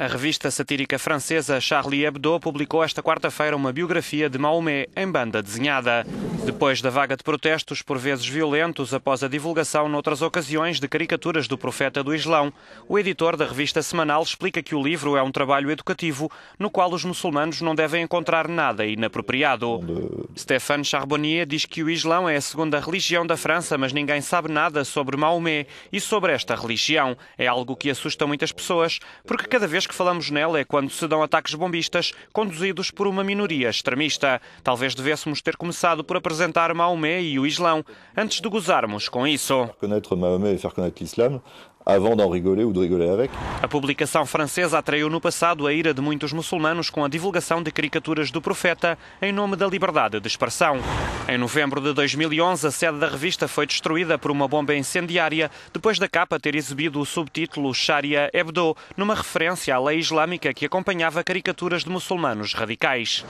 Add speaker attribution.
Speaker 1: A revista satírica francesa Charlie Hebdo publicou esta quarta-feira uma biografia de Maomé em banda desenhada. Depois da vaga de protestos, por vezes violentos, após a divulgação, noutras ocasiões, de caricaturas do profeta do Islão, o editor da revista semanal explica que o livro é um trabalho educativo no qual os muçulmanos não devem encontrar nada inapropriado. Stéphane Charbonnier diz que o Islão é a segunda religião da França, mas ninguém sabe nada sobre Maomé e sobre esta religião. É algo que assusta muitas pessoas, porque cada vez que falamos nela é quando se dão ataques bombistas conduzidos por uma minoria extremista. Talvez devêssemos ter começado por apresentar representar Maomé e o Islão, antes de gozarmos com isso. A publicação francesa atraiu no passado a ira de muitos muçulmanos com a divulgação de caricaturas do profeta em nome da liberdade de expressão. Em novembro de 2011, a sede da revista foi destruída por uma bomba incendiária depois da capa ter exibido o subtítulo Sharia Hebdo, numa referência à lei islâmica que acompanhava caricaturas de muçulmanos radicais.